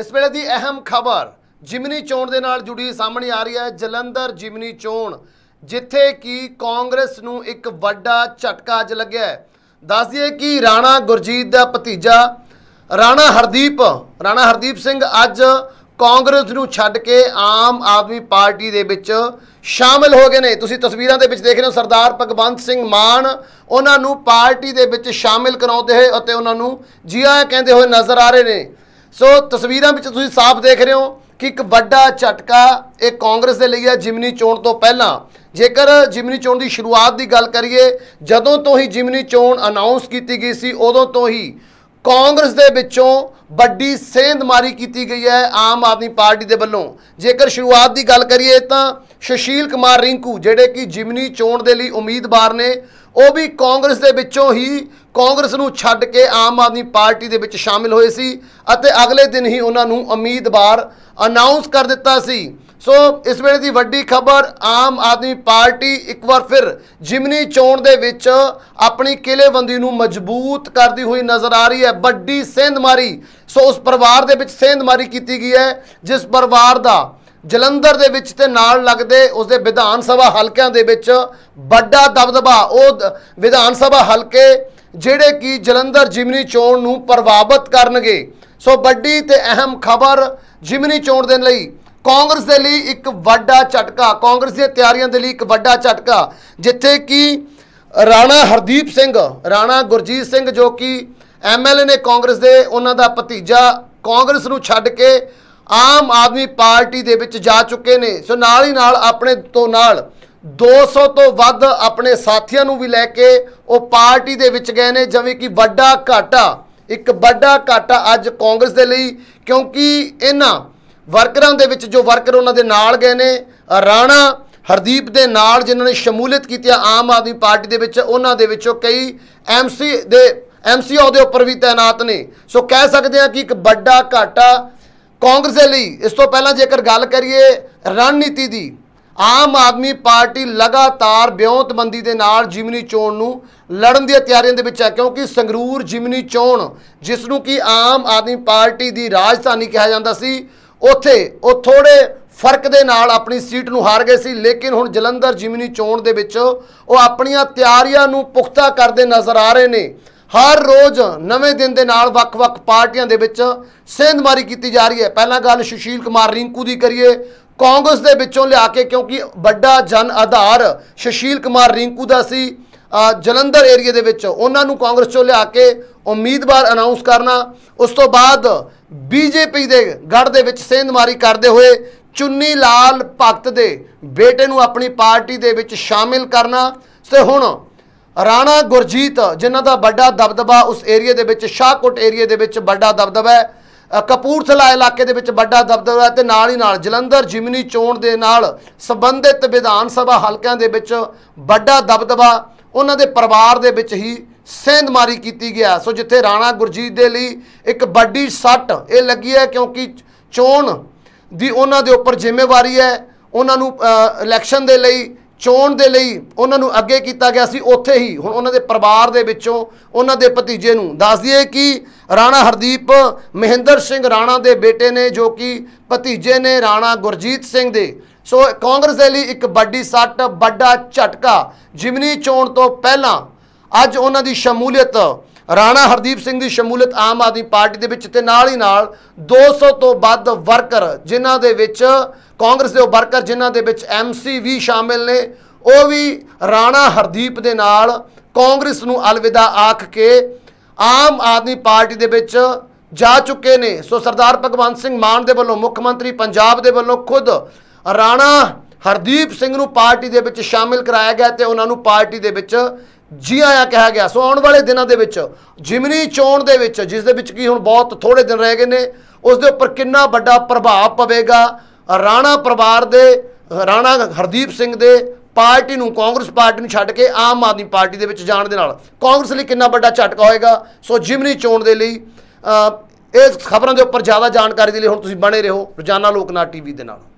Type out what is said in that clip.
ਇਸ ਵੇਲੇ ਦੀ ਅਹਿਮ ਖਬਰ ਜਿਮਨੀ ਚੋਣ ਦੇ ਨਾਲ ਜੁੜੀ ਸਾਹਮਣੇ ਆ ਰਹੀ ਹੈ ਜਲੰਧਰ ਜਿਮਨੀ ਚੋਣ ਜਿੱਥੇ ਕਿ ਕਾਂਗਰਸ ਨੂੰ ਇੱਕ ਵੱਡਾ ਝਟਕਾ ਅੱਜ ਲੱਗਿਆ ਹੈ ਦੱਸ ਦਈਏ ਕਿ ਰਾਣਾ ਗੁਰਜੀਤ ਦਾ ਭਤੀਜਾ ਰਾਣਾ ਹਰਦੀਪ ਰਾਣਾ ਹਰਦੀਪ ਸਿੰਘ ਅੱਜ ਕਾਂਗਰਸ ਨੂੰ ਛੱਡ ਕੇ ਆਮ ਆਦਮੀ ਪਾਰਟੀ ਦੇ ਵਿੱਚ ਸ਼ਾਮਲ ਹੋ ਗਏ ਨੇ ਤੁਸੀਂ ਤਸਵੀਰਾਂ ਦੇ ਵਿੱਚ ਦੇਖ ਰਹੇ ਹੋ ਸਰਦਾਰ ਭਗਵੰਤ ਸਿੰਘ ਮਾਨ ਉਹਨਾਂ ਨੂੰ ਪਾਰਟੀ ਦੇ ਵਿੱਚ ਸ਼ਾਮਲ ਕਰਾਉਂਦੇ ਹੋਏ ਅਤੇ ਉਹਨਾਂ ਨੂੰ ਜੀਆ ਕਹਿੰਦੇ ਹੋਏ ਨਜ਼ਰ ਆ ਰਹੇ ਨੇ ਸੋ ਤਸਵੀਰਾਂ ਵਿੱਚ ਤੁਸੀਂ ਸਾਫ਼ ਦੇਖ ਰਹੇ ਹੋ ਕਿ ਇੱਕ ਵੱਡਾ ਝਟਕਾ ਇਹ ਕਾਂਗਰਸ ਦੇ ਲਈ ਹੈ ਜਿਮਨੀ ਚੋਣ ਤੋਂ ਪਹਿਲਾਂ ਜੇਕਰ ਜਿਮਨੀ ਚੋਣ ਦੀ ਸ਼ੁਰੂਆਤ ਦੀ ਗੱਲ ਕਰੀਏ ਜਦੋਂ ਤੋਂ ਹੀ ਜਿਮਨੀ ਚੋਣ ਅਨਾਉਂਸ ਕੀਤੀ ਗਈ ਸੀ ਉਦੋਂ ਤੋਂ ਹੀ ਕਾਂਗਰਸ ਦੇ ਵਿੱਚੋਂ ਵੱਡੀ ਸੇਂਧਮਾਰੀ ਕੀਤੀ ਗਈ ਹੈ ਆਮ ਆਦਮੀ ਪਾਰਟੀ ਦੇ ਵੱਲੋਂ ਜੇਕਰ ਸ਼ੁਰੂਆਤ ਦੀ ਗੱਲ ਕਰੀਏ ਤਾਂ ਸ਼ਸ਼ੀਲ ਕੁਮਾਰ ਰਿੰਕੂ ਜਿਹੜੇ ਕਿ ਜਿਮਨੀ ਚੋਣ ਦੇ ਲਈ ਉਮੀਦਵਾਰ ਨੇ ਉਹ ਵੀ ਕਾਂਗਰਸ ਦੇ ਵਿੱਚੋਂ ਹੀ ਕਾਂਗਰਸ ਨੂੰ ਛੱਡ ਕੇ ਆਮ ਆਦਮੀ ਪਾਰਟੀ ਦੇ ਵਿੱਚ ਸ਼ਾਮਿਲ ਹੋਏ ਸੀ ਅਤੇ ਅਗਲੇ ਦਿਨ ਹੀ ਉਹਨਾਂ ਨੂੰ ਉਮੀਦਵਾਰ ਅਨਾਉਂਸ ਕਰ ਦਿੱਤਾ ਸੀ ਸੋ ਇਸ ਵੇਲੇ ਦੀ ਵੱਡੀ ਖਬਰ ਆਮ ਆਦਮੀ ਪਾਰਟੀ ਇੱਕ ਵਾਰ ਫਿਰ ਜਿਮਨੀ ਚੋਣ ਦੇ ਵਿੱਚ ਆਪਣੀ ਕਿਲੇਬੰਦੀ ਨੂੰ ਮਜ਼ਬੂਤ ਕਰਦੀ ਹੋਈ ਨਜ਼ਰ ਆ ਰਹੀ ਹੈ ਵੱਡੀ ਸੇਂਧਮਾਰੀ ਸੋ ਉਸ ਪਰਿਵਾਰ ਦੇ ਵਿੱਚ ਸੇਂਧਮਾਰੀ ਕੀਤੀ ਗਈ ਹੈ ਜਿਸ ਪਰਿਵਾਰ ਦਾ ਜਲੰਧਰ ਦੇ ਵਿੱਚ ਤੇ ਨਾਲ ਲੱਗਦੇ ਉਸ ਦੇ ਵਿਧਾਨ ਸਭਾ ਹਲਕਿਆਂ ਦੇ ਵਿੱਚ ਵੱਡਾ ਦਬਦਬਾ ਉਹ ਵਿਧਾਨ ਸਭਾ ਹਲਕੇ ਜਿਹੜੇ ਕਿ ਜਲੰਧਰ ਜਿਮਨੀ ਚੋਣ ਨੂੰ ਪ੍ਰਭਾਵਿਤ ਕਰਨਗੇ ਸੋ ਵੱਡੀ ਤੇ ਅਹਿਮ ਖਬਰ ਜਿਮਨੀ ਚੋਣ ਦੇ ਲਈ ਕਾਂਗਰਸ ਦੇ ਲਈ ਇੱਕ ਵੱਡਾ ਝਟਕਾ ਕਾਂਗਰਸ ਦੀਆਂ ਤਿਆਰੀਆਂ ਦੇ ਲਈ ਇੱਕ ਵੱਡਾ ਝਟਕਾ ਜਿੱਥੇ ਕਿ ਰਾਣਾ ਹਰਦੀਪ ਸਿੰਘ ਰਾਣਾ ਗੁਰਜੀਤ ਸਿੰਘ ਜੋ ਕਿ ਐਮਐਲਏ ਨੇ ਕਾਂਗਰਸ ਦੇ ਉਹਨਾਂ ਦਾ ਭਤੀਜਾ ਕਾਂਗਰਸ ਨੂੰ ਛੱਡ ਕੇ ਆਮ ਆਦਮੀ ਪਾਰਟੀ ਦੇ ਵਿੱਚ ਜਾ ਚੁੱਕੇ ਨੇ ਸੋ ਨਾਲ ਹੀ ਨਾਲ ਆਪਣੇ ਤੋਂ ਨਾਲ 200 ਤੋਂ ਵੱਧ ਆਪਣੇ ਸਾਥੀਆਂ ਨੂੰ ਵੀ ਲੈ ਕੇ ਉਹ ਪਾਰਟੀ ਦੇ ਵਿੱਚ ਗਏ ਨੇ ਜਿਵੇਂ ਕਿ ਵੱਡਾ ਘਾਟਾ ਇੱਕ ਵੱਡਾ ਘਾਟਾ ਅੱਜ ਕਾਂਗਰਸ ਦੇ ਲਈ ਕਿਉਂਕਿ ਇਹਨਾਂ ਵਰਕਰਾਂ ਦੇ ਵਿੱਚ ਜੋ ਵਰਕਰ ਉਹਨਾਂ ਦੇ ਨਾਲ ਗਏ ਨੇ ਰਾਣਾ ਹਰਦੀਪ ਦੇ ਨਾਲ ਜਿਨ੍ਹਾਂ ਨੇ ਸ਼ਮੂਲੀਅਤ ਕੀਤੀ ਆਮ ਆਦਮੀ ਪਾਰਟੀ ਦੇ ਵਿੱਚ ਉਹਨਾਂ ਦੇ ਵਿੱਚੋਂ ਕਈ ਐਮਸੀ ਦੇ ਐਮਸੀਓ ਦੇ ਉੱਪਰ ਵੀ ਤਾਇਨਾਤ ਨੇ ਸੋ ਕਹਿ ਸਕਦੇ ਆ ਕਿ ਇੱਕ ਵੱਡਾ ਘਾਟਾ ਕਾਂਗਰਸ ਦੇ ਲਈ ਇਸ ਤੋਂ ਪਹਿਲਾਂ ਜੇਕਰ ਗੱਲ ਕਰੀਏ ਰਣਨੀਤੀ ਦੀ ਆਮ ਆਦਮੀ ਪਾਰਟੀ ਲਗਾਤਾਰ ਬਿਉਂਤਬੰਦੀ ਦੇ ਨਾਲ ਜਿਮਨੀ ਚੋਣ ਨੂੰ ਲੜਨ ਦੀਆਂ ਤਿਆਰੀਆਂ ਦੇ ਵਿੱਚ ਹੈ ਕਿਉਂਕਿ ਸੰਗਰੂਰ ਜਿਮਨੀ ਚੋਣ ਜਿਸ ਨੂੰ ਕਿ ਆਮ ਆਦਮੀ ਪਾਰਟੀ ਦੀ ਰਾਜਧਾਨੀ ਕਿਹਾ ਜਾਂਦਾ ਸੀ ਉੱਥੇ ਉਹ ਥੋੜੇ ਫਰਕ ਦੇ ਨਾਲ ਆਪਣੀ ਸੀਟ ਨੂੰ ਹਾਰ ਗਏ ਸੀ ਲੇਕਿਨ ਹੁਣ ਜਲੰਧਰ ਜਿਮਨੀ ਚੋਣ ਦੇ ਵਿੱਚ ਉਹ ਆਪਣੀਆਂ ਤਿਆਰੀਆਂ ਨੂੰ ਪੁਖਤਾ ਕਰਦੇ ਨਜ਼ਰ ਆ ਰਹੇ ਨੇ ਹਰ ਰੋਜ਼ ਨਵੇਂ ਦਿਨ ਦੇ ਨਾਲ ਵੱਖ-ਵੱਖ ਪਾਰਟੀਆਂ ਦੇ ਵਿੱਚ ਸੇਂਧਮਾਰੀ ਕੀਤੀ ਜਾ ਰਹੀ ਹੈ ਪਹਿਲਾਂ ਗੱਲ ਸੁਸ਼ੀਲ ਕੁਮਾਰ ਰਿੰਕੂ ਦੀ ਕਰੀਏ ਕਾਂਗਰਸ ਦੇ ਵਿੱਚੋਂ ਲਿਆ ਕੇ ਕਿਉਂਕਿ ਵੱਡਾ ਜਨ ਆਧਾਰ ਸੁਸ਼ੀਲ ਕੁਮਾਰ ਰਿੰਕੂ ਦਾ ਸੀ ਜਲੰਧਰ ਏਰੀਆ ਦੇ ਵਿੱਚ ਉਹਨਾਂ ਨੂੰ ਕਾਂਗਰਸ ਚੋਂ ਲਿਆ ਕੇ ਉਮੀਦਵਾਰ ਅਨਾਉਂਸ ਕਰਨਾ ਉਸ ਤੋਂ ਬਾਅਦ ਬੀਜੇਪੀ ਦੇ ਗੜ ਦੇ ਵਿੱਚ ਸੇਂਧਮਾਰੀ ਕਰਦੇ ਹੋਏ ਚੁੰਨੀ ਲਾਲ ਭਗਤ ਦੇ ਬੇਟੇ ਨੂੰ ਆਪਣੀ ਪਾਰਟੀ ਦੇ ਵਿੱਚ ਸ਼ਾਮਿਲ ਕਰਨਾ ਤੇ ਹੁਣ ਰਾਣਾ ਗੁਰਜੀਤ ਜਿਨ੍ਹਾਂ ਦਾ ਵੱਡਾ ਦਬਦਬਾ ਉਸ ਏਰੀਆ ਦੇ ਵਿੱਚ ਸ਼ਾਹਕੋਟ ਏਰੀਆ ਦੇ ਵਿੱਚ ਵੱਡਾ ਦਬਦਬਾ ਹੈ ਕਪੂਰਥਲਾ ਇਲਾਕੇ ਦੇ ਵਿੱਚ ਵੱਡਾ ਦਬਦਬਾ ਹੈ ਤੇ ਨਾਲ ਹੀ ਨਾਲ ਜਲੰਧਰ ਜਿਮਨੀ ਚੋਣ ਦੇ ਨਾਲ ਸੰਬੰਧਿਤ ਵਿਧਾਨ ਸਭਾ ਹਲਕਿਆਂ ਦੇ ਵਿੱਚ ਵੱਡਾ ਦਬਦਬਾ ਉਹਨਾਂ ਦੇ ਪਰਿਵਾਰ ਦੇ ਵਿੱਚ ਹੀ ਸੈਂਦਮਾਰੀ ਕੀਤੀ ਗਿਆ ਸੋ ਜਿੱਥੇ ਰਾਣਾ ਗੁਰਜੀਤ ਦੇ ਲਈ ਇੱਕ ਵੱਡੀ ਸੱਟ ਇਹ ਲੱਗੀ ਹੈ ਕਿਉਂਕਿ ਚੋਣ ਦੀ ਉਹਨਾਂ ਦੇ ਉੱਪਰ ਜ਼ਿੰਮੇਵਾਰੀ ਹੈ ਉਹਨਾਂ ਨੂੰ ਇਲੈਕਸ਼ਨ ਦੇ ਲਈ ਚੋਣ ਦੇ ਲਈ ਉਹਨਾਂ ਨੂੰ ਅੱਗੇ ਕੀਤਾ ਗਿਆ ਸੀ ਉੱਥੇ ਹੀ ਹੁਣ ਉਹਨਾਂ ਦੇ ਪਰਿਵਾਰ ਦੇ ਵਿੱਚੋਂ ਉਹਨਾਂ ਦੇ ਭਤੀਜੇ ਨੂੰ ਦੱਸ ਦਈਏ ਕਿ ਰਾਣਾ ਹਰਦੀਪ ਮਹਿੰਦਰ ਸਿੰਘ ਰਾਣਾ ਦੇ ਬੇਟੇ ਨੇ ਜੋ ਕਿ ਭਤੀਜੇ ਨੇ ਰਾਣਾ ਗੁਰਜੀਤ ਸਿੰਘ ਦੇ ਸੋ ਕਾਂਗਰਸ ਦੇ ਲਈ ਇੱਕ ਵੱਡੀ ਸੱਟ ਵੱਡਾ ਝਟਕਾ ਜਿਮਨੀ ਚੋਣ ਤੋਂ ਪਹਿਲਾਂ ਅੱਜ ਉਹਨਾਂ ਦੀ ਸ਼ਮੂਲੀਅਤ ਰਾਣਾ ਹਰਦੀਪ ਸਿੰਘ ਦੀ ਸ਼ਮੂਲੀਅਤ ਆਮ ਆਦਮੀ ਪਾਰਟੀ ਦੇ ਵਿੱਚ ਤੇ ਨਾਲ ਹੀ ਨਾਲ 200 ਤੋਂ ਵੱਧ ਵਰਕਰ ਜਿਨ੍ਹਾਂ ਦੇ ਵਿੱਚ ਕਾਂਗਰਸ ਦੇ ਵਰਕਰ ਜਿਨ੍ਹਾਂ ਦੇ ਵਿੱਚ ਐਮਸੀ ਵੀ ਸ਼ਾਮਿਲ ਨੇ ਉਹ ਵੀ ਰਾਣਾ ਹਰਦੀਪ ਦੇ ਨਾਲ ਕਾਂਗਰਸ ਨੂੰ ਅਲਵਿਦਾ ਆਖ ਕੇ ਆਮ ਆਦਮੀ ਪਾਰਟੀ ਦੇ ਵਿੱਚ ਜਾ ਚੁੱਕੇ ਨੇ ਸੋ ਸਰਦਾਰ ਭਗਵੰਤ ਸਿੰਘ ਮਾਨ ਦੇ ਵੱਲੋਂ ਮੁੱਖ ਮੰਤਰੀ ਪੰਜਾਬ ਦੇ ਵੱਲੋਂ ਖੁਦ ਰਾਣਾ ਹਰਦੀਪ ਸਿੰਘ ਨੂੰ ਪਾਰਟੀ ਦੇ ਵਿੱਚ ਸ਼ਾਮਿਲ ਕਰਾਇਆ ਗਿਆ ਤੇ ਉਹਨਾਂ ਨੂੰ ਪਾਰਟੀ ਦੇ ਵਿੱਚ ਜੀ ਆਇਆ ਕਿਹਾ ਗਿਆ ਸੋ ਆਉਣ ਵਾਲੇ ਦਿਨਾਂ ਦੇ ਵਿੱਚ ਜਿਮਨੀ ਚੋਣ ਦੇ ਵਿੱਚ ਜਿਸ ਦੇ ਵਿੱਚ ਕੀ ਹੁਣ ਬਹੁਤ ਥੋੜੇ ਦਿਨ ਰਹਿ ਗਏ ਨੇ ਉਸ ਦੇ ਉੱਪਰ ਕਿੰਨਾ ਵੱਡਾ ਪ੍ਰਭਾਵ ਪਵੇਗਾ ਰਾਣਾ ਪਰਿਵਾਰ ਦੇ ਰਾਣਾ ਹਰਦੀਪ ਸਿੰਘ ਦੇ ਪਾਰਟੀ ਨੂੰ ਕਾਂਗਰਸ ਪਾਰਟੀ ਨੂੰ ਛੱਡ ਕੇ ਆਮ ਆਦਮੀ ਪਾਰਟੀ ਦੇ ਵਿੱਚ ਜਾਣ ਦੇ ਨਾਲ ਕਾਂਗਰਸ ਲਈ ਕਿੰਨਾ ਵੱਡਾ ਝਟਕਾ ਹੋਏਗਾ ਸੋ ਜਿਮਨੀ ਚੋਣ ਦੇ ਲਈ ਇਸ ਖਬਰਾਂ ਦੇ ਉੱਪਰ ਜ਼ਿਆਦਾ ਜਾਣਕਾਰੀ ਦੇ ਲਈ ਹੁਣ ਤੁਸੀਂ ਬਣੇ ਰਹੋ ਰੋਜ਼ਾਨਾ ਲੋਕਨਾ ਟੀਵੀ ਦੇ ਨਾਲ